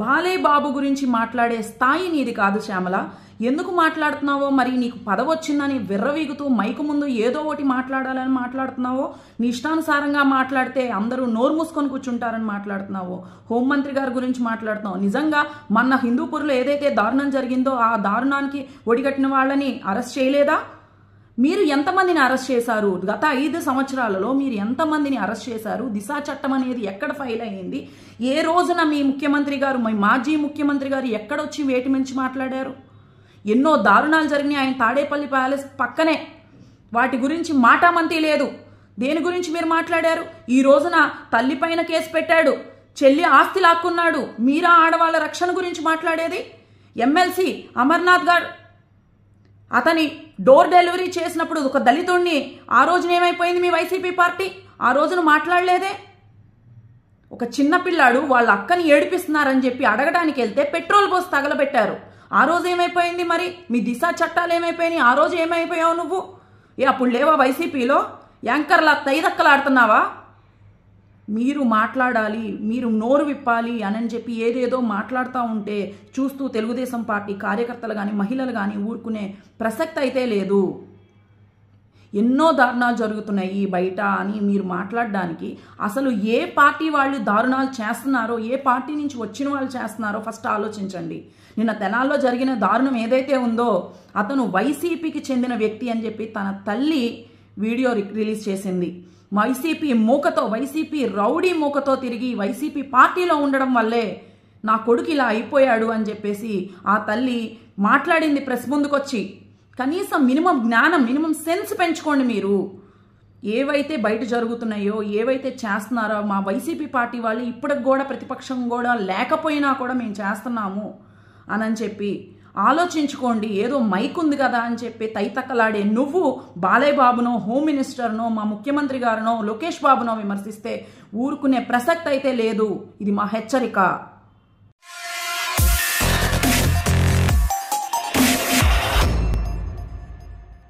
బాలే బాబు గురించి మాట్లాడే స్థాయి నీది కాదు శ్యామల ఎందుకు మాట్లాడుతున్నావో మరి నీకు పదవచ్చిందని విర్రవీగుతూ మైకు ముందు ఏదో ఒకటి మాట్లాడాలని మాట్లాడుతున్నావో నీ ఇష్టానుసారంగా మాట్లాడితే అందరూ నోరు మూసుకొని కూర్చుంటారని మాట్లాడుతున్నావో హోంమంత్రి గారి గురించి మాట్లాడుతున్నావు నిజంగా మన హిందూపూర్లో ఏదైతే దారుణం జరిగిందో ఆ దారుణానికి ఒడిగట్టిన వాళ్ళని అరెస్ట్ చేయలేదా మీరు ఎంతమందిని అరెస్ట్ చేశారు గత ఐదు సంవత్సరాలలో మీరు ఎంతమందిని అరెస్ట్ చేశారు దిశ చట్టం అనేది ఎక్కడ ఫైల్ అయ్యింది ఏ రోజున మీ ముఖ్యమంత్రి గారు మీ మాజీ ముఖ్యమంత్రి గారు ఎక్కడొచ్చి వేటి మించి మాట్లాడారు ఎన్నో దారుణాలు జరిగినాయి ఆయన తాడేపల్లి ప్యాలెస్ పక్కనే వాటి గురించి మాటామంతి లేదు దేని గురించి మీరు మాట్లాడారు ఈ రోజున తల్లిపైన కేసు పెట్టాడు చెల్లి ఆస్తి లాక్కున్నాడు మీరా ఆడవాళ్ళ రక్షణ గురించి మాట్లాడేది ఎమ్మెల్సీ అమర్నాథ్ గారు అతని డోర్ డెలివరీ చేసినప్పుడు ఒక దళితుణ్ణి ఆ రోజున ఏమైపోయింది మీ వైసీపీ పార్టీ ఆ రోజున మాట్లాడలేదే ఒక చిన్న పిల్లాడు వాళ్ళ అక్కని ఏడిపిస్తున్నారని చెప్పి అడగడానికి వెళ్తే పెట్రోల్ పోసి తగలబెట్టారు ఆ రోజు ఏమైపోయింది మరి మీ దిశా చట్టాలు ఏమైపోయినాయి ఆ రోజు ఏమైపోయావు నువ్వు ఏ అప్పుడు లేవా వైసీపీలో యాంకర్లా తైదక్కలాడుతున్నావా మీరు మాట్లాడాలి మీరు నోరు విప్పాలి అని చెప్పి ఏదేదో మాట్లాడుతూ ఉంటే చూస్తూ తెలుగుదేశం పార్టీ కార్యకర్తలు కానీ మహిళలు కానీ ఊరుకునే ప్రసక్తి అయితే లేదు ఎన్నో దారుణాలు జరుగుతున్నాయి బయట అని మీరు మాట్లాడడానికి అసలు ఏ పార్టీ వాళ్ళు దారుణాలు చేస్తున్నారో ఏ పార్టీ నుంచి వచ్చిన వాళ్ళు చేస్తున్నారో ఫస్ట్ ఆలోచించండి నిన్న తెనాల్లో జరిగిన దారుణం ఏదైతే ఉందో అతను వైసీపీకి చెందిన వ్యక్తి అని చెప్పి తన తల్లి వీడియో రిలీజ్ చేసింది వైసీపీ మూకతో వైసీపీ రౌడీ మూకతో తిరిగి వైసీపీ పార్టీలో ఉండడం వల్లే నా కొడుకు ఇలా అయిపోయాడు అని చెప్పేసి ఆ తల్లి మాట్లాడింది ప్రెస్ ముందుకొచ్చి కనీసం మినిమం జ్ఞానం మినిమం సెన్స్ పెంచుకోండి మీరు ఏవైతే బయట జరుగుతున్నాయో ఏవైతే చేస్తున్నారో మా వైసీపీ పార్టీ వాళ్ళు ఇప్పటికి కూడా ప్రతిపక్షం కూడా లేకపోయినా కూడా మేము చేస్తున్నాము అని చెప్పి ఆలోచించుకోండి ఏదో మైక్ ఉంది కదా అని చెప్పి తైతక్కలాడే నువ్వు బాలయ్య బాబునో హోమ్ మినిస్టర్నో మా ముఖ్యమంత్రి గారినో లోకేష్ బాబునో విమర్శిస్తే ఊరుకునే ప్రసక్తి అయితే లేదు ఇది మా హెచ్చరిక